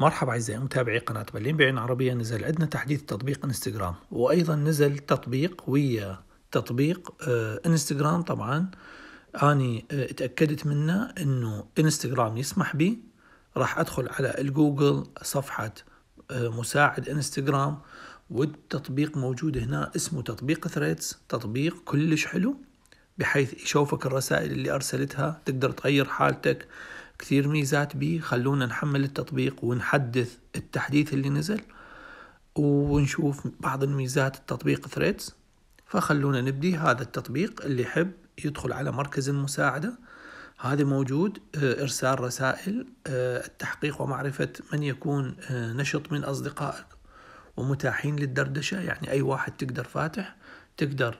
مرحبا أعزائي متابعي قناة بلين بعين عربية نزل عندنا تحديث تطبيق انستغرام وأيضا نزل تطبيق ويا تطبيق آه، انستغرام طبعا أني آه، اتأكدت منه أنه انستغرام يسمح بي راح أدخل على الجوجل صفحة آه، مساعد انستغرام والتطبيق موجود هنا اسمه تطبيق ثريدز تطبيق كلش حلو بحيث يشوفك الرسائل اللي أرسلتها تقدر تغير حالتك كثير ميزات بيه خلونا نحمل التطبيق ونحدث التحديث اللي نزل ونشوف بعض الميزات التطبيق ثريدز فخلونا نبدي هذا التطبيق اللي يحب يدخل على مركز المساعدة هذا موجود آه، إرسال رسائل آه، التحقيق ومعرفة من يكون آه، نشط من أصدقائك ومتاحين للدردشة يعني أي واحد تقدر فاتح تقدر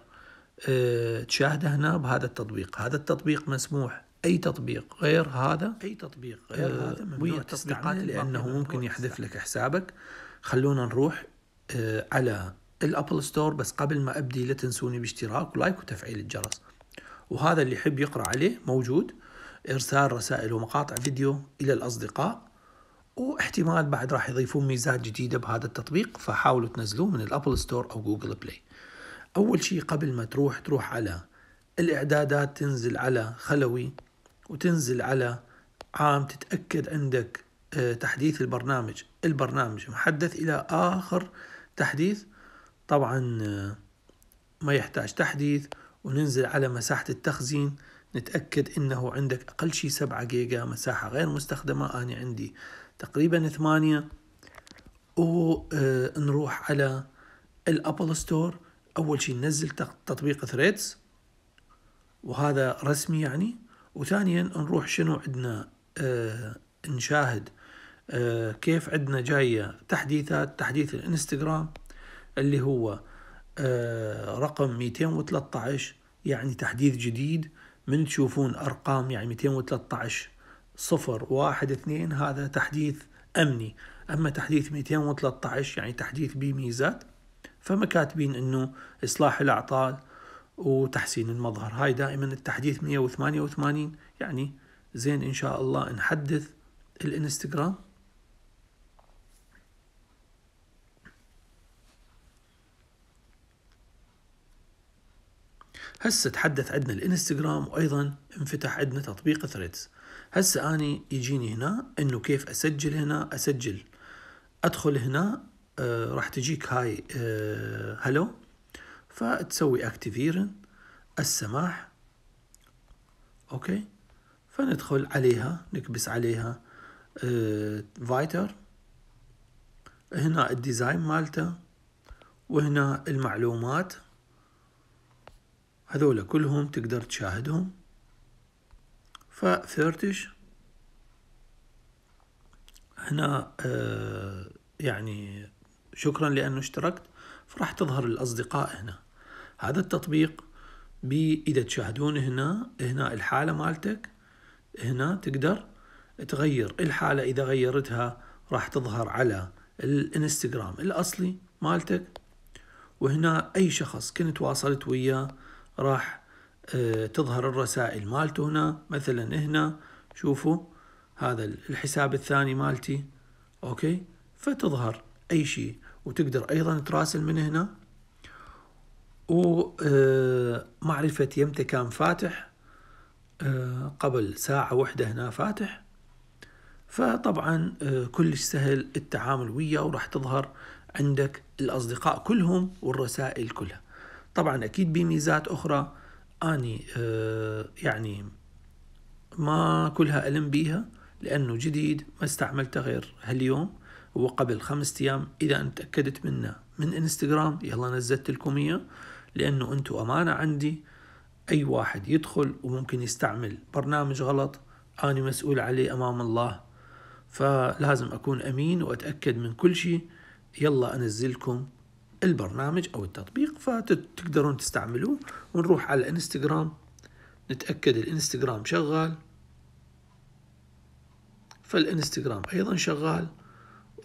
تشاهده هنا بهذا التطبيق هذا التطبيق مسموح اي تطبيق غير هذا اي تطبيق غير آه، هذا ممنوع تطبيقات لانه ممكن يحذف لك حسابك خلونا نروح آه، على الابل ستور بس قبل ما ابدي لا تنسوني باشتراك ولايك وتفعيل الجرس وهذا اللي يحب يقرا عليه موجود ارسال رسائل ومقاطع فيديو الى الاصدقاء واحتمال بعد راح يضيفون ميزات جديده بهذا التطبيق فحاولوا تنزلوه من الابل ستور او جوجل بلاي اول شيء قبل ما تروح تروح على الاعدادات تنزل على خلوي وتنزل على عام تتأكد عندك آه، تحديث البرنامج البرنامج محدث إلى آخر تحديث طبعا آه، ما يحتاج تحديث وننزل على مساحة التخزين نتأكد إنه عندك أقل شيء سبعة جيجا مساحة غير مستخدمة أنا عندي تقريبا ثمانية ونروح آه، على الأبل ستور أول شيء ننزل تطبيق ثريدز وهذا رسمي يعني وثانيا نروح شنو عندنا آه نشاهد آه كيف عندنا جاية تحديثات تحديث الانستغرام اللي هو آه رقم 213 يعني تحديث جديد من تشوفون أرقام يعني 213 صفر واحد اثنين هذا تحديث أمني أما تحديث 213 يعني تحديث بميزات فمكاتبين أنه إصلاح الأعطال وتحسين المظهر هاي دائما التحديث 188 يعني زين إن شاء الله نحدث الانستغرام هسه تحدث عندنا الانستغرام وايضا انفتح عندنا تطبيق ثريدز هسه اني يجيني هنا انه كيف اسجل هنا اسجل ادخل هنا آه راح تجيك هاي آه هلو فتسوي اكتيفيرن السماح اوكي فندخل عليها نكبس عليها اه فايتر هنا الديزاين مالته وهنا المعلومات هذول كلهم تقدر تشاهدهم فثيرتش هنا اه يعني شكرا لأنه اشتركت فراح تظهر الأصدقاء هنا هذا التطبيق إذا تشاهدون هنا هنا الحالة مالتك هنا تقدر تغير الحالة إذا غيرتها راح تظهر على الانستغرام الأصلي مالتك وهنا أي شخص كنت واصلت وياه راح آه، تظهر الرسائل مالته هنا مثلا هنا شوفوا هذا الحساب الثاني مالتي أوكي فتظهر أي شيء وتقدر أيضا تراسل من هنا ومعرفة آه، يمتى كان فاتح آه، قبل ساعة وحدة هنا فاتح فطبعا آه، كلش سهل التعامل وياه وراح تظهر عندك الأصدقاء كلهم والرسائل كلها طبعا أكيد بميزات أخرى أني يعني ما كلها ألم بيها لأنه جديد ما استعملته غير هاليوم وقبل خمسة أيام إذا أنت أكدت منه من إنستغرام يلا نزلت لكم إياه لأنه أنتوا أمانة عندي أي واحد يدخل وممكن يستعمل برنامج غلط أنا مسؤول عليه أمام الله فلازم أكون أمين وأتأكد من كل شيء يلا أنزلكم البرنامج أو التطبيق فتقدرون تستعملوه ونروح على الانستغرام نتأكد الانستغرام شغال فالانستغرام أيضا شغال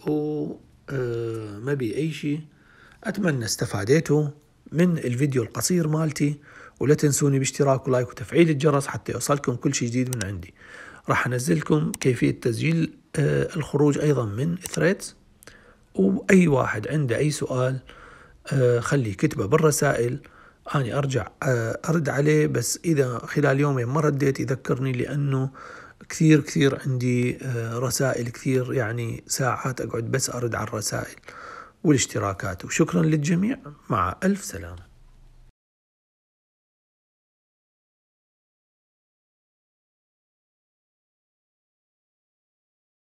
وما بي أي شيء أتمنى استفادتوا من الفيديو القصير مالتي ولا تنسوني باشتراك ولايك وتفعيل الجرس حتى يوصلكم كل شيء جديد من عندي راح أنزلكم كيفية تسجيل آه، الخروج أيضا من ثريدز وأي واحد عنده أي سؤال آه، خليه كتبه بالرسائل أنا أرجع آه، أرد عليه بس إذا خلال يومين ما رديت يذكرني لأنه كثير كثير عندي آه، رسائل كثير يعني ساعات أقعد بس أرد على الرسائل والاشتراكات وشكرا للجميع مع ألف سلامة